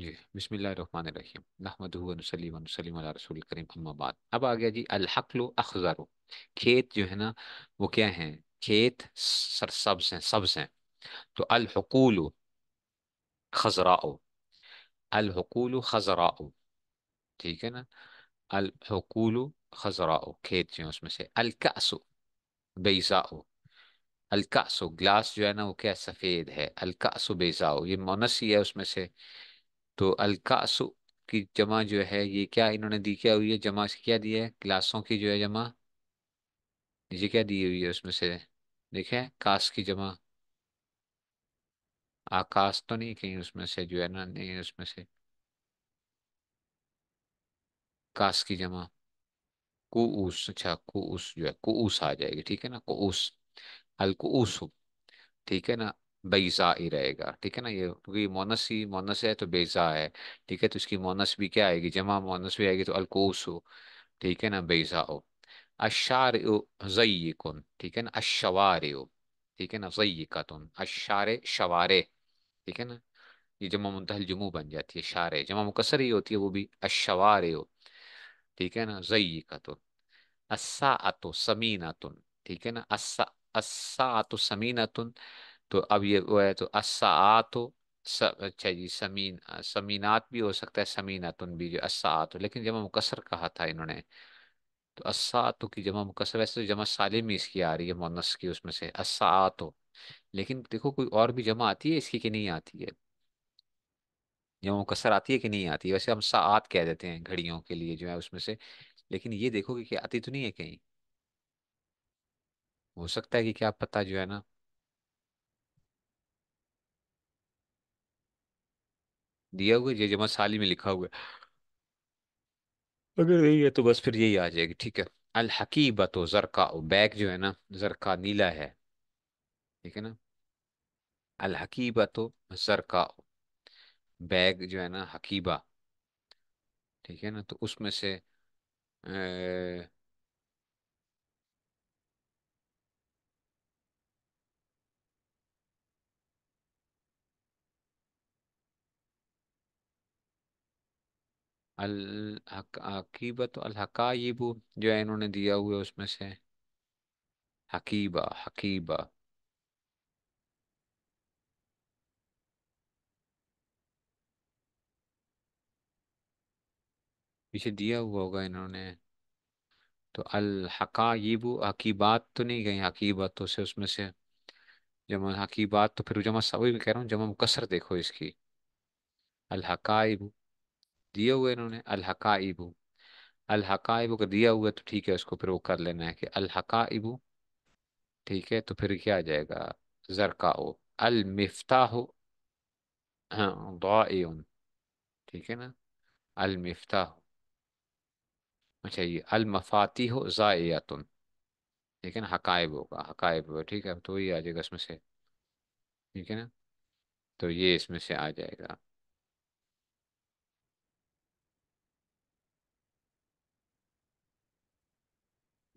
جی بسم اللہ الرحمٰن الحمۃ الحمد السلم وسلم اللہ رسول کریم اما بعد اب آ گیا جی الحقل و اخضر کھیت جو ہے نا وہ کیا ہیں کھیت سرسبز ہیں سبز ہیں تو الحقول خزرہ او الحقول و خزرا ٹھیک ہے نا الحقول و خزر کھیت جو ہے اس میں سے الکاسو بیسا او گلاس جو ہے نا وہ کیا سفید ہے الکاسو بیزا یہ مونسی ہے اس میں سے تو الکاس کی جمع جو ہے یہ کیا انہوں نے دی کیا ہوئی ہے جمع کیا دی ہے کلاسوں کی جو ہے جمع یہ کیا دی ہوئی ہے اس میں سے دیکھیں کاس کی جمع آکاس تو نہیں کہیں اس میں سے جو ہے نا نہیں اس میں سے کاس کی جمع کوس اچھا کوس جو ہے کوس آ جائے گی ٹھیک ہے نا کوس الکوس ٹھیک ہے نا بیزا ہی رہے گا ٹھیک ہے نا یہ کیونکہ مونس ہی مونس ہے تو بیزا ہے ٹھیک ہے تو اس کی مونس بھی کیا آئے گی جمع مونس بھی آئے گی تو الکوس ہو ٹھیک ہے نا بیزا ہو اشار او کن ٹھیک ہے نا اشوار ہو ٹھیک ہے نا زئی کا تن اشار شوار ٹھیک ہے نا یہ جمع منتحل جموں بن جاتی ہے شار جمع مقصر ہی ہوتی ہے وہ بھی اشوار ہو ٹھیک ہے نا زئی کا تن اسا اتو تن ٹھیک ہے نا سمینا تن تو اب یہ وہ ہے تو اَساعات اچھا جی سمین سمینات بھی ہو سکتا ہے سمینتن بھی جو اساعات لیکن جمع مقصر کہا تھا انہوں نے تو اسا کی جمع مقصر ویسے تو جمع ہی اس کی آ رہی ہے مونس کی اس میں سے اساعت لیکن دیکھو کوئی اور بھی جمع آتی ہے اس کی کہ نہیں آتی ہے جمع مقصر آتی ہے کہ نہیں آتی ہے ویسے ہم ہمساعت کہہ دیتے ہیں گھڑیوں کے لیے جو ہے اس میں سے لیکن یہ دیکھو کہ آتی تو نہیں ہے کہیں ہو سکتا ہے کہ کیا پتہ جو ہے نا دیا ہوا یہ جمع سالی میں لکھا ہوا ہے اگر یہی ہے تو بس پھر یہی آ جائے گی ٹھیک ہے الحقیبت و زرکا بیگ جو ہے نا زرکا نیلا ہے ٹھیک ہے نا الحقیبت و زرکا بیگ جو ہے نا حقیبہ ٹھیک ہے نا تو اس میں سے الحقیبت الحقائب جو ہے انہوں نے دیا ہوا اس میں سے حقیبہ حقیبہ پیچھے دیا ہوا ہوگا انہوں نے تو الحقائب حقیبات تو نہیں گئی حقیبتوں سے اس میں سے جمع حقیبات تو پھر جمع سبھی میں کہہ رہا ہوں جمع مکسر دیکھو اس کی الحقائب دیے ہوئے انہوں نے الحقا ابو الحقائب کا دیا ہوا تو ٹھیک ہے اس کو پھر وہ کر لینا ہے کہ الحقا ابو ٹھیک ہے تو پھر کیا آ جائے گا زرکا ہو المفتا ہو ہاں ٹھیک ہے نا المفتا ہو اچھا یہ المفاتی ہو ضائعتن ٹھیک ہے نا حقائب ہوگا حقائب ہوگا ٹھیک ہے تو یہ آ جائے گا اس میں سے ٹھیک ہے نا تو یہ اس میں سے آ جائے گا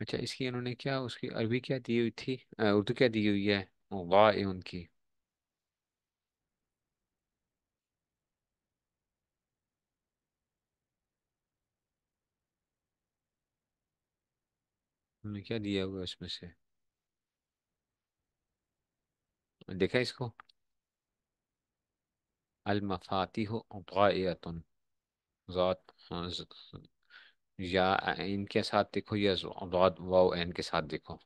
اچھا اس کی انہوں نے کیا اس کی عربی کیا دی ہوئی تھی اردو کیا دی ہوئی ہے واہ اے ان کی کیا دیا ہوا اس میں سے دیکھا اس کو المفاتیح ہو ذات ہاں، یا ان کے ساتھ دیکھو یا این کے ساتھ دیکھو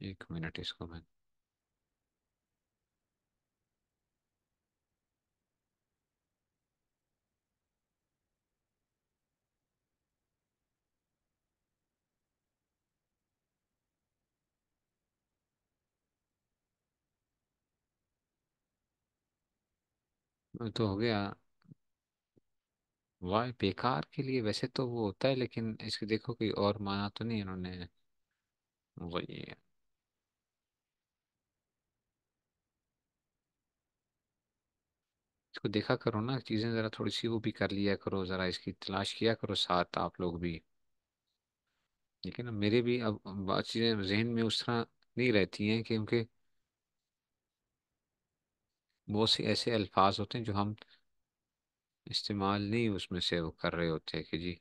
ایک منٹ اس کو میں تو ہو گیا بیکار کے لیے ویسے تو وہ ہوتا ہے لیکن اس کے دیکھو کوئی اور معنی تو نہیں انہوں نے وہی ہے۔ اس کو دیکھا کرو نا چیزیں ذرا تھوڑی سی وہ بھی کر لیا کرو ذرا اس کی تلاش کیا کرو ساتھ آپ لوگ بھی لیکن اب میرے بھی اب بات چیزیں ذہن میں اس طرح نہیں رہتی ہیں کیونکہ بہت سے ایسے الفاظ ہوتے ہیں جو ہم استعمال نہیں اس میں سے وہ کر رہے ہوتے کہ جی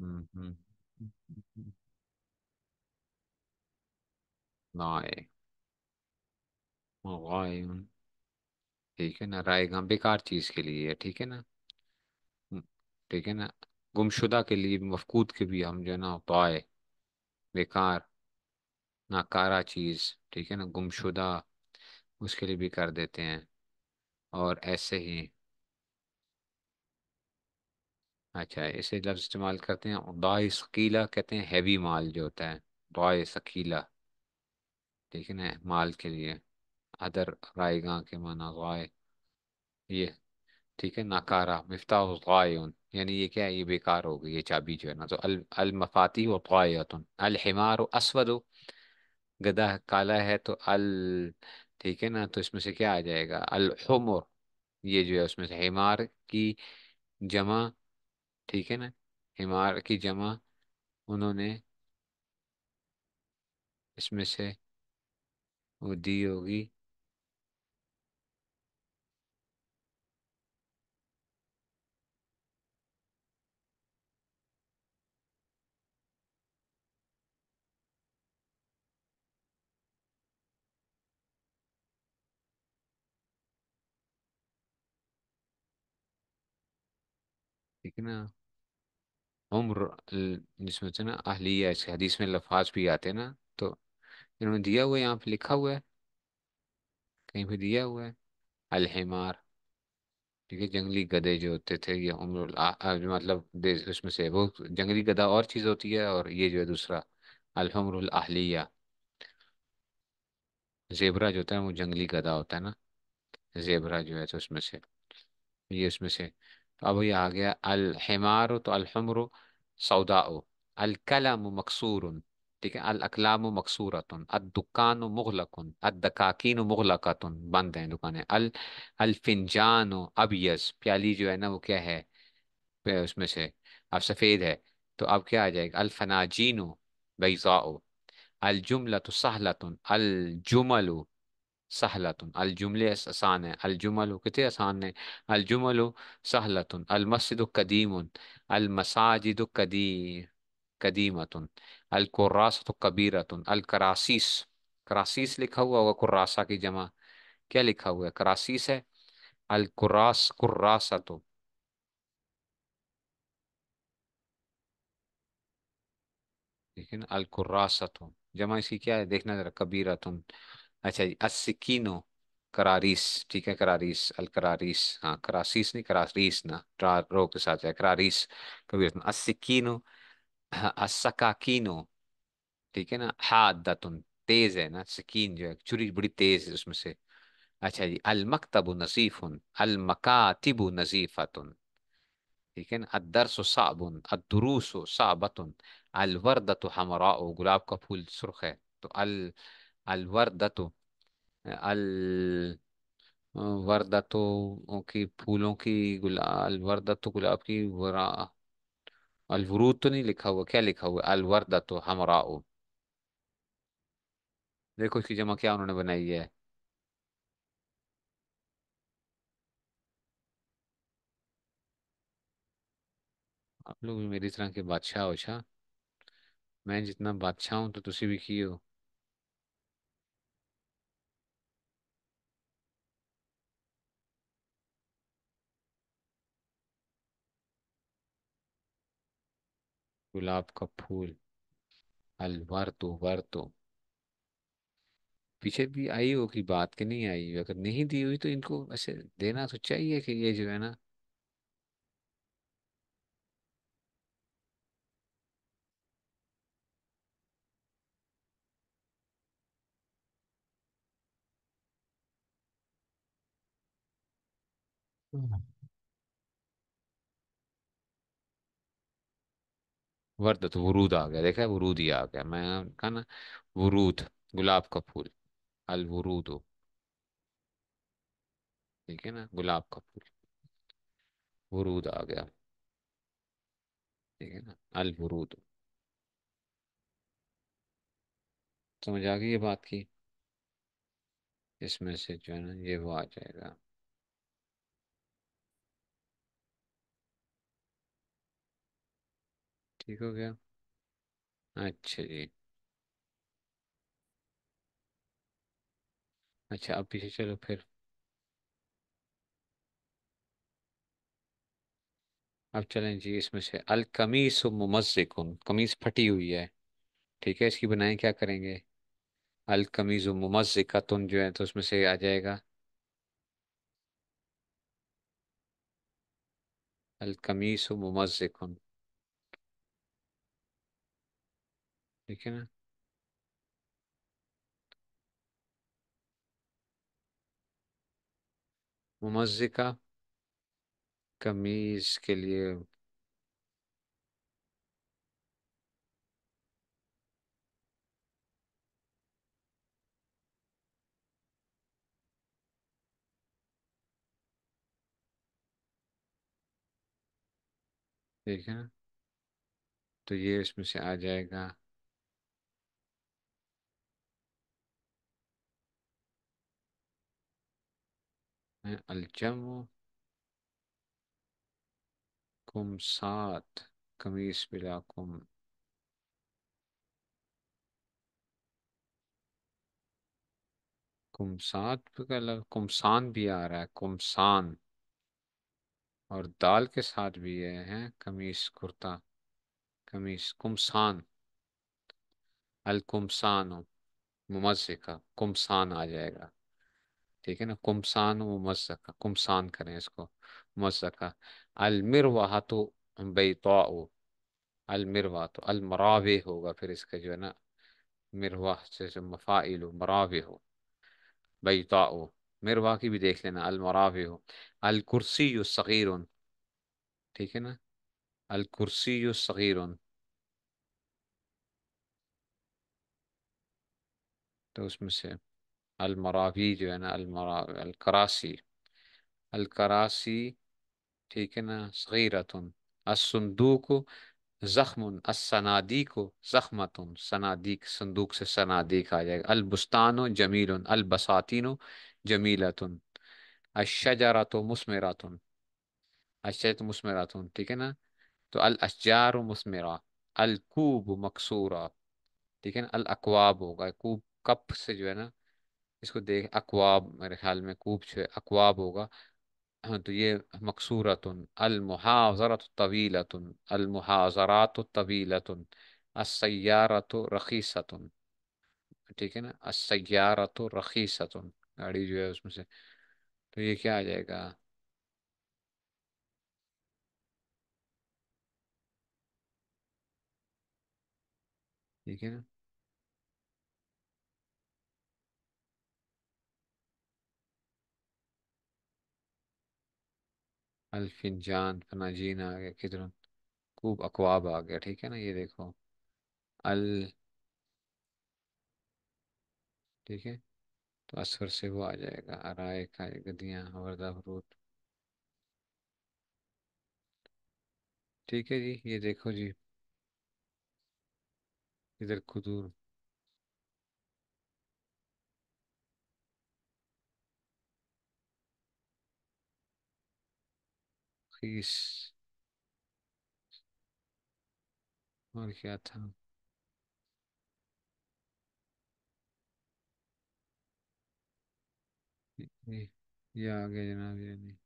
ہوں ہوں ٹھیک ہے نا رائے گاہ بیکار چیز کے لیے ٹھیک ہے نا ٹھیک ہے نا گم شدہ کے لیے مفقود کے بھی ہم جو ہے نا پائے بیکار ناکارہ چیز ٹھیک ہے نا گم شدہ اس کے لیے بھی کر دیتے ہیں اور ایسے ہی اچھا اسے لفظ استعمال کرتے ہیں دائے سکیلا ثقیلا کہتے ہیں ہیوی مال جو ہوتا ہے دائے ثقیلا ٹھیک ہے نا مال کے لیے ادر رائے گاہ کے معنی غائے یہ ٹھیک ہے ناکارا مفتاح غائے ان یعنی یہ کیا ہے یہ بیکار ہو گئی یہ چابی جو ہے نا تو المفاتی و فوائتوں الحمار و اسود گدا کالا ہے تو ال ٹھیک ہے نا تو اس میں سے کیا آ جائے گا الحمر یہ جو ہے اس میں سے حمار کی جمع ٹھیک ہے نا حمار کی جمع انہوں نے اس میں سے وہ دی ہوگی ٹھیک ہے نا عمر جس میں ہوتا ہے نا اہلیہ اس حدیث میں لفاظ بھی آتے ہیں نا تو انہوں نے دیا ہوا ہے یہاں پہ لکھا ہوا ہے کہیں پہ دیا ہوا ہے الحمار ٹھیک ہے جنگلی گدے جو ہوتے تھے یہ عمر مطلب اس میں سے وہ جنگلی گدا اور چیز ہوتی ہے اور یہ جو ہے دوسرا الحمر الاہلیہ زیبرا جو ہوتا ہے وہ جنگلی گدا ہوتا ہے نا زیبرا جو ہے تو اس میں سے یہ اس میں سے اب یہ آ گیا الحمار تو الحمر سودا الکلام او مقصور ٹھیک ہے الاقلام و الدکان مغلقن الدکاکین مغلقتن بند ہیں دکانیں الفنجان ابیز پیالی جو ہے نا وہ کیا ہے اس میں سے اب سفید ہے تو اب کیا آ جائے گا الفناجین بیضاء بیزا او الجمل سہلتن الجملے آسان ہے الجمل کتے کتنے آسان ہے الجمل سہلتن المسد القدیم المساجد قدیمتن القراست کبیرتن الکراسیس کراسیس لکھا ہوا ہوگا کراسا کی جمع کیا لکھا ہوا ہے کراسیس ہے القراس قراستوں لیکن القراست جمع اس کی کیا ہے دیکھنا ذرا کبیرتن اچھا جی اسکینو کراریس ٹھیک ہے کراریس الکراریس ہاں کراسیس نہیں کرس نا رو کے ساتھ ہے کراریس کبھی کراریسین ٹھیک ہے نا ہتن تیز ہے نا سکین جو ہے چوری بڑی تیز ہے اس میں سے اچھا جی المکتب نصیف المکاتب نظیفتن ٹھیک ہے نا الدرس صعب الدروس صعبت الوردت حمراء گلاب کا پھول سرخ ہے تو ال الوردت الوردتوں کی پھولوں کی گلا الوردت تو گلاب کی ورا الورود تو نہیں لکھا ہوا کیا لکھا ہوا الوردت تو ہمراؤ دیکھو اس کی جمع کیا انہوں نے بنائی ہے آپ لوگ بھی میری طرح کے بادشاہ ہو شاہ میں جتنا بادشاہ ہوں تو تسی بھی کی ہو گلاب کا پھول الورتو ورتو پیچھے بھی آئی ہوگی بات کہ نہیں آئی ہوگی اگر نہیں دی ہوئی تو ان کو ایسے دینا تو چاہیے کہ یہ جو ہے نا Mm-hmm. وردت ورود آ گیا دیکھا ورود ہی آ گیا میں کہا نا ورود گلاب کا پھول الورود ٹھیک ہے نا گلاب کا پھول ورود آ گیا ٹھیک ہے نا الورود سمجھ آ گئی یہ بات کی اس میں سے جو ہے نا یہ وہ آ جائے گا ٹھیک ہو گیا اچھا جی اچھا اب پیچھے چلو پھر اب چلیں جی اس میں سے القمیز و ممز قمیص پھٹی ہوئی ہے ٹھیک ہے اس کی بنائیں کیا کریں گے القمیز و ممز تن جو ہے تو اس میں سے آ جائے گا القمیص و ممز نا مذکہ کمیز کے لیے ٹھیک ہے نا تو یہ اس میں سے آ جائے گا الجمو کم سات کمیس بلا کم کمسات کمسان بھی آ رہا ہے کمسان اور دال کے ساتھ بھی یہ ہے کمیس کرتا کمیس کمسان الکمسان ممزکہ کمسان آ جائے گا ٹھیک ہے نا کمسان و مزکا کمسان کریں اس کو مزکا المرواہ تو بے تو المروا تو المراو ہوگا پھر اس کا جو ہے نا مروہ سے مفال و مراو ہو بے تو مروا کی بھی دیکھ لینا المراو ہو الکرسی یو صغیر ٹھیک ہے نا الکرسی یو صغیر تو اس میں سے المرافيج जो المرا... الكراسي الكراسي ٹھیک ہے نا صغيرة الصندوق زخم الصناديق زخمة صناديق صندوق سے صناديق आ जाएगा البستان جميل البساتين جميلة الشجرة مثمرة الشجرة مثمرة ٹھیک ہے نا تو الأشجار مثمرة الكوب مكسورة ٹھیک ہے نا الأكواب ہوگا कूब کپ سے جو ہے نا اس کو دیکھ اقواب میرے خیال میں خوب چھ اقواب ہوگا ہاں تو یہ مقصورت المحاضرت و المحاظرات المحاضرات و طویلۃن اسیارت و ٹھیک ہے نا اسیارت و گاڑی جو ہے اس میں سے تو یہ کیا آ جائے گا ٹھیک ہے نا الفنجان فناجین آ گیا کدھر خوب اقواب آ گیا ٹھیک ہے نا یہ دیکھو ال ٹھیک ہے تو الیکسر سے وہ آ جائے گا ارائے کا گدیاں وردہ ٹھیک ہے جی یہ دیکھو جی ادھر فیس اور کیا تھا یہ آگے جناب یہ نہیں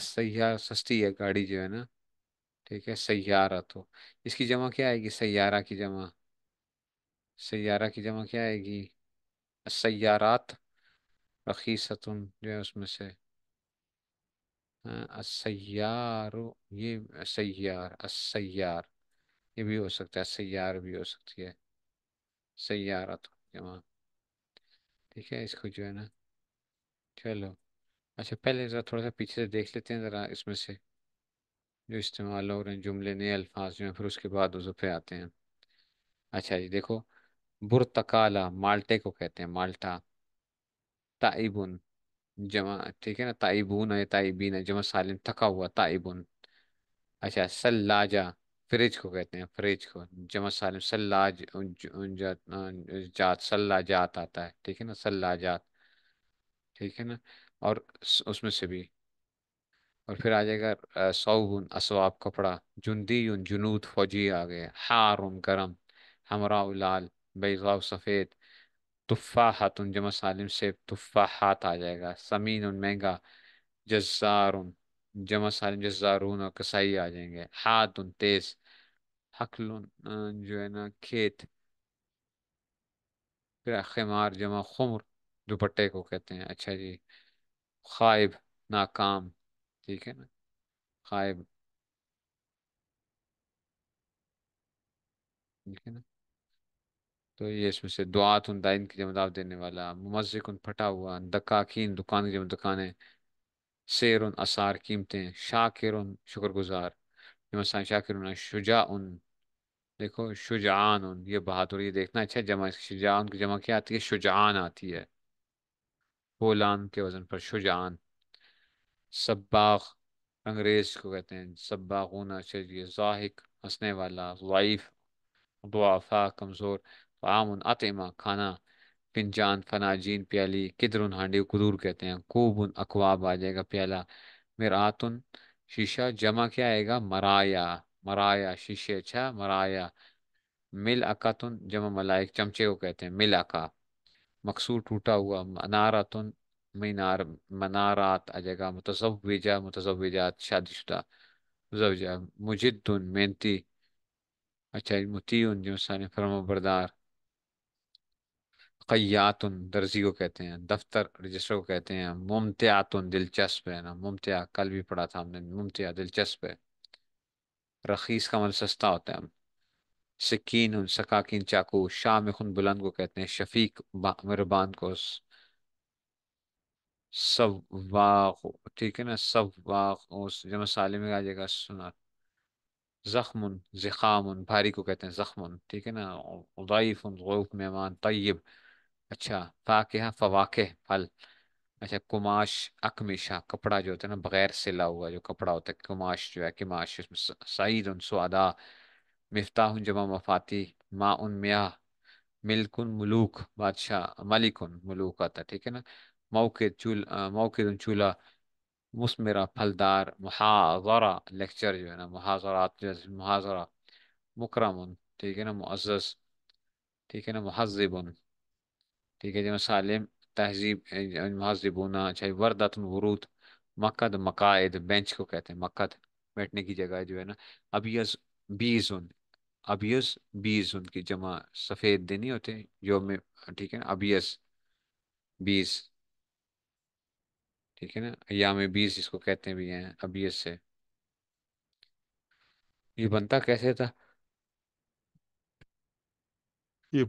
سیاح سستی ہے گاڑی جو ہے نا ٹھیک ہے سیارہ تو اس کی جمع کیا آئے گی سیارہ کی جمع سیارہ کی جمع کیا آئے گی سیارات رخیصتن جو ہے اس میں سے السیار یہ سیار السیار یہ بھی ہو سکتا ہے سیار بھی ہو سکتی ہے سیارت ٹھیک ہے اس کو جو ہے نا چلو اچھا پہلے ذرا تھوڑا سا پیچھے سے دیکھ لیتے ہیں ذرا اس میں سے جو استعمال ہو رہے ہیں جملے نئے الفاظ جو ہیں پھر اس کے بعد وہ پہ آتے ہیں اچھا جی دیکھو برتکالا مالٹے کو کہتے ہیں مالٹا تائبن جمع ٹھیک ہے نا تائبون ہے تائبین ہے جمع سالم تھکا ہوا تائبون اچھا سلاجہ فریج کو کہتے ہیں فریج کو جمع سالم سلاج جات سلاجات آتا ہے ٹھیک ہے نا سلاجات ٹھیک ہے نا اور اس میں سے بھی اور پھر آ جائے گا صوبن اسواب کپڑا جندی جنود فوجی آ گئے ہارون گرم ہمرا لال بیضاء سفید تفاحت ان جمع سالم سے تفاحات آ جائے گا سمین ان مہنگا ان جمع سالم جزارون اور کسائی آ جائیں گے ہاتھ ان تیز حقل جو ہے نا کھیت پھر خمار جمع خمر دوپٹے کو کہتے ہیں اچھا جی خائب ناکام ٹھیک ہے نا خائب ٹھیک ہے نا تو یہ اس میں سے دعات ان دائن کی جمع دینے والا ممزق ان پھٹا ہوا دکاکین دکان کی دکانیں سیر ان اثار قیمتیں شاکر ان شکر گزار جمع شاکر ان شجا ان دیکھو شجعان ان یہ بہادر یہ دیکھنا اچھا اس جمع شجا ان کی جمع کیا آتی ہے شجعان آتی ہے بولان کے وزن پر شجعان سباغ انگریز کو کہتے ہیں سباغون اچھا یہ ذاحق ہنسنے والا ضعیف دعا کمزور ان عطمہ کھانا جان فنا جین پیالی کدر ہانڈی قدور کہتے ہیں کوب ان اقواب آ جائے گا پیالہ میرا شیشہ جمع کیا آئے گا مرایا مرایا شیشے اچھا مرایا مل اکا تن جمع ملائک چمچے کو کہتے ہیں مل اکا مقصور ٹوٹا ہوا منارتن مینار منارات آ جائے گا متصوب ویجا شادی شدہ مجدن مینتی اچھا جو سان فرم بردار قیاتن درزی کو کہتے ہیں دفتر رجسٹر کو کہتے ہیں دلچسپ ہے نا ممتع کل بھی پڑھا تھا ہم نے ممتع دلچسپ ہے رخیص کا من سستا ہوتا ہے سکین ان سکاکین بلند کو کہتے ہیں شفیق مربان کو سب واق ٹھیک ہے نا سب واقس جمع سالم آ جائے گا سنا زخم زخام بھاری کو کہتے ہیں زخم ٹھیک ہے نا غیف غوف مہمان طیب اچھا فاقیہ ہاں، فواق پھل اچھا کماش اکمیشا کپڑا جو ہوتا ہے نا بغیر سلا ہوا جو کپڑا ہوتا ہے کماش جو ہے کماش اس میں سعید ان سودا مفتاح جمع مفاتی ان میاں ملکن ملوک بادشاہ ملکن ملوک آتا ہے ٹھیک ہے نا موقع چول موقع ان چولہا مسمرہ پھلدار محاذرہ لیکچر جو ہے نا محاذرات جو ہے محاذرہ مکرم ٹھیک ہے نا معزز ٹھیک ہے نا مہذب ٹھیک ہے جی مسالم تہذیب مہذبونا چاہے وردت مقد مقائد بینچ کو کہتے ہیں مقد بیٹھنے کی جگہ جو ہے نا ابیز بیزن ابیز بیز ان کی جمع سفید دن ہی ہوتے یوم ٹھیک ہے نا ابیز بیز ٹھیک ہے نا یام بیس اس کو کہتے بھی ہیں ابیز سے یہ بنتا کیسے تھا یہ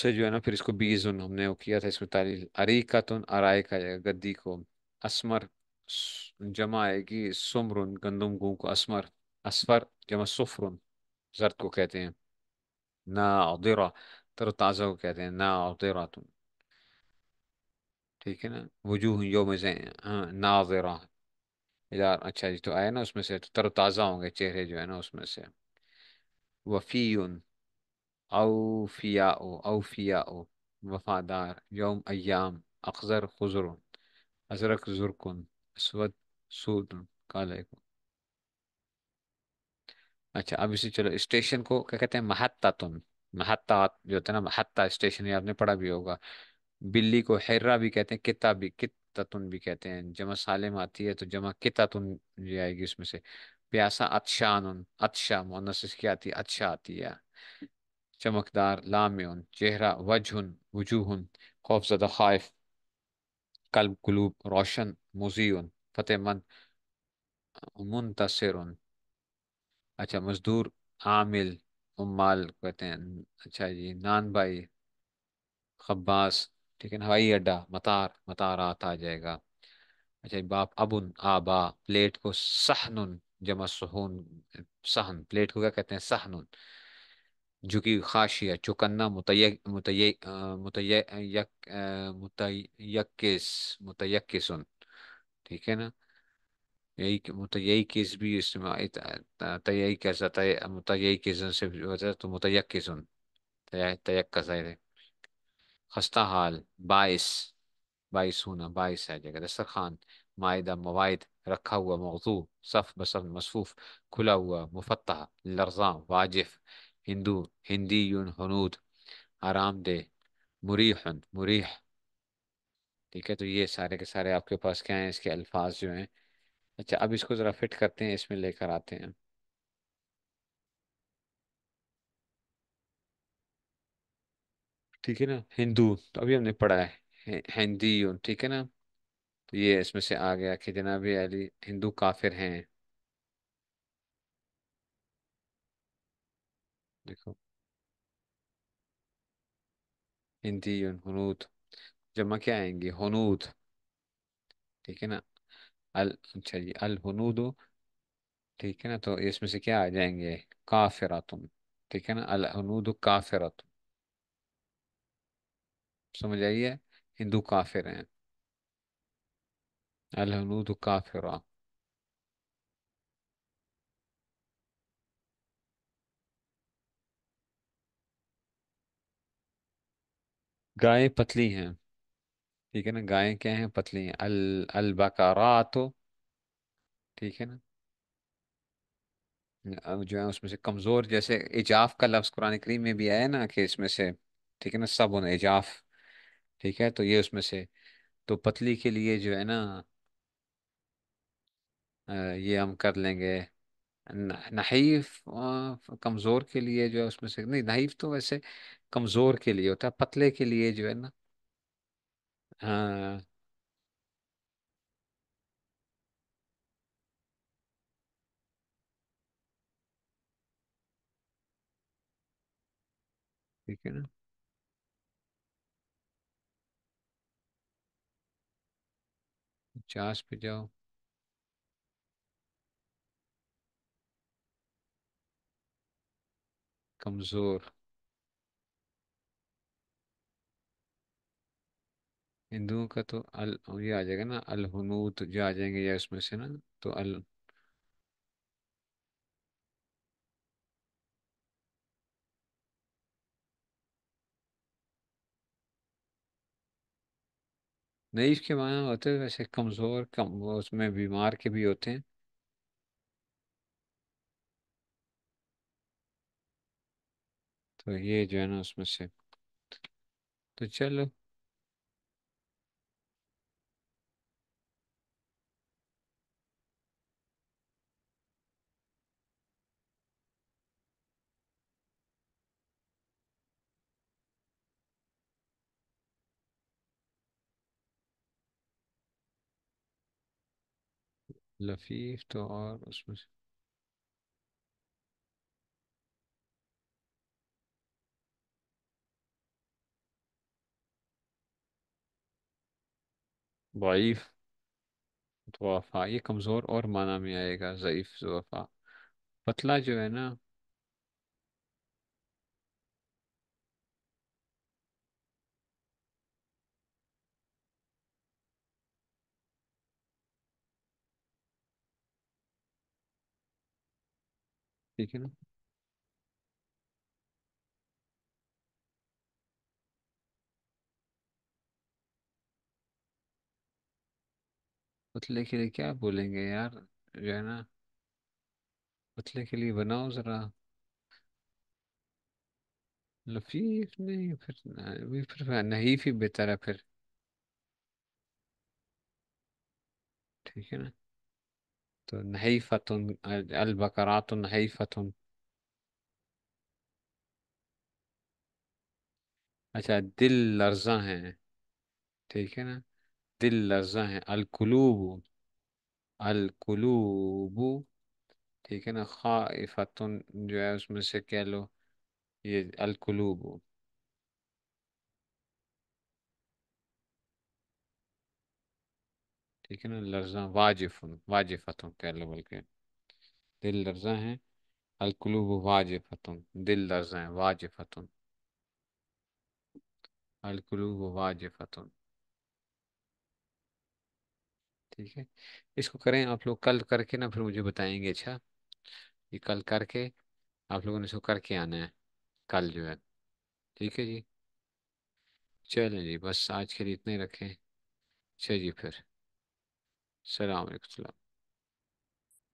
سے جو ہے نا پھر اس کو بی ضن ہم نے وہ کیا تھا اس میں تاریخ کا جائے گا گدی کو اسمر جمع آئے گی سمرن گندم کو اسمر اسفر جمع سفرن زرد کو کہتے ہیں نا اہدیر تر و تازہ کو کہتے ہیں نا عدیر تن ٹھیک ہے نا وجوہ یوم زین نا ادیرا ادار اچھا جی تو آیا نا اس میں سے تر و تازہ ہوں گے چہرے جو ہے نا اس میں سے وفیون اوفیا او اوفیا او وفادار یوم ایام اخذر خزر ازرک زرکن سود کالے کو اچھا اب اسے چلو اسٹیشن کو کیا کہتے ہیں محتا تن مہتا جو ہوتا ہے نا محتا اسٹیشن آپ نے پڑھا بھی ہوگا بلی کو حیررا بھی کہتے ہیں کتا بھی کتا تن بھی کہتے ہیں جمع سالم آتی ہے تو جمع کتا آئے گی اس میں سے پیاسا اتشان اتشا مونس مونس کی آتی ہے اچھا آتی ہے چمکدار لامعن چہرہ وجہ وجوہ زدہ خائف قلب قلوب روشن مزیون فتح مند منتصر اچھا مزدور عامل امال کہتے ہیں اچھا جی نان بھائی خباس ٹھیک ہے ہوائی اڈا متار متارات آ جائے گا اچھا جی باپ ابن آبا پلیٹ کو سہن جمع سہون سہن پلیٹ کو کیا کہتے ہیں سہن झुकी खाशिया चौकन्ना मुतयक मुतयक मुतयक मुतयक्किस मुतयक्किसन ठीक है ना यही मुतयक्किस भी इस्तेमाल तयई कैसा तय मुतयक्किसन से होता तो मुतयक्किसन तयक का जाहिर है खस्ता हाल बाइस बाइस होना बाइस है जगह दस्तरखान मायदा मवाद रखा हुआ मौजू सफ़ बसफ मसफूफ खुला हुआ मुफतः लर्जा वाजिफ ہندو ہندی یون حنود آرام دہ مریح مریح ٹھیک ہے تو یہ سارے کے سارے آپ کے پاس کیا ہیں اس کے الفاظ جو ہیں اچھا اب اس کو ذرا فٹ کرتے ہیں اس میں لے کر آتے ہیں ٹھیک ہے نا ہندو تو ابھی ہم نے پڑھا ہے ہندی یون ٹھیک ہے نا تو یہ اس میں سے آ گیا کہ جناب علی ہندو کافر ہیں دیکھو ہندی ہنود جمع کیا آئیں گے ہنود ٹھیک ہے نا ال اچھا جی الحنود ٹھیک ہے نا تو اس میں سے کیا آ جائیں گے کافراتم ٹھیک ہے نا الحنود کافراتم سمجھ آئیے ہندو کافر ہیں الحنود کافرات گائے پتلی ہیں ٹھیک ہے نا گائے کیا ہیں پتلی ہیں البکارات ٹھیک ہے نا جو ہے اس میں سے کمزور جیسے ایجاف کا لفظ قرآن کریم میں بھی آیا نا کہ اس میں سے ٹھیک ہے نا سب ان اجاف ٹھیک ہے تو یہ اس میں سے تو پتلی کے لیے جو ہے نا یہ ہم کر لیں گے نحیف کمزور کے لیے جو ہے اس میں سے نہیں نحیف تو ویسے کمزور کے لیے ہوتا ہے پتلے کے لیے جو ہے نا ہاں ٹھیک ہے نا پچاس پہ جاؤ کمزور ہندوؤں کا تو ال یہ آ جائے گا نا الحنوت جو آ جائیں گے یا اس میں سے نا تو ال اس کے معنی ہوتے ویسے کمزور کم اس میں بیمار کے بھی ہوتے ہیں तो ये जो है ना उसमें से तो चलो लफीफ तो और उसमें से ضعفاء یہ کمزور اور معنی میں آئے گا ضعیف پتلا جو ہے نا ٹھیک ہے نا پتلے کے لیے کیا بولیں گے یار جو ہے نا پتلے کے لیے بناؤ ذرا لفیف نہیں پھر پھر نحیف ہی بہتر ہے پھر ٹھیک ہے نا تو نحیفتن البقرات نحیفتن اچھا دل لرزاں ہیں ٹھیک ہے نا دل لرزاں ہیں القلوب القلوب ٹھیک ہے نا خواہ جو ہے اس میں سے کہہ لو یہ القلوب ٹھیک ہے نا لرض واجف واجفتن کہہ لو بول کے دل لفظ ہیں القلوب واجفتن دل لرزا ہیں واجفتن القلوب واجفتن ٹھیک ہے اس کو کریں آپ لوگ کل کر کے نا پھر مجھے بتائیں گے اچھا یہ کل کر کے آپ لوگوں نے اس کو کر کے آنا ہے کل جو ہے ٹھیک ہے جی چلیں جی بس آج کے لیے اتنے رکھیں اچھا جی پھر السلام علیکم السلام